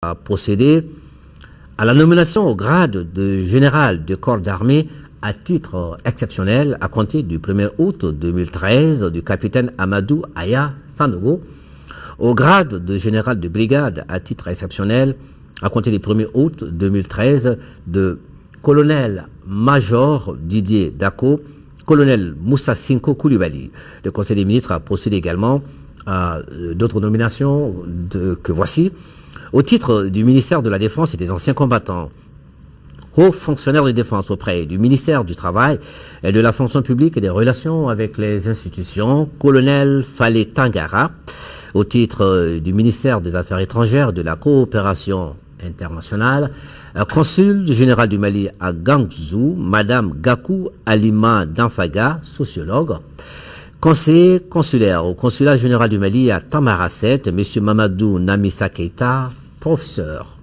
a procédé à la nomination au grade de général de corps d'armée à titre exceptionnel à compter du 1er août 2013 du capitaine Amadou Aya Sanogo au grade de général de brigade à titre exceptionnel à compter du 1er août 2013 de colonel-major Didier Dako, colonel Moussa Sinko Koulibaly. Le Conseil des ministres a procédé également à euh, d'autres nominations que voici. Au titre du ministère de la Défense et des anciens combattants, haut fonctionnaire de défense auprès du ministère du Travail et de la fonction publique et des relations avec les institutions, colonel Falé Tangara, au titre du ministère des Affaires étrangères de la coopération internationale, consul du général du Mali à Gangzhou, Madame Gakou Alima Danfaga, sociologue, Conseiller consulaire au consulat général du Mali à Tamarasset, M. Mamadou Nami Keita, professeur.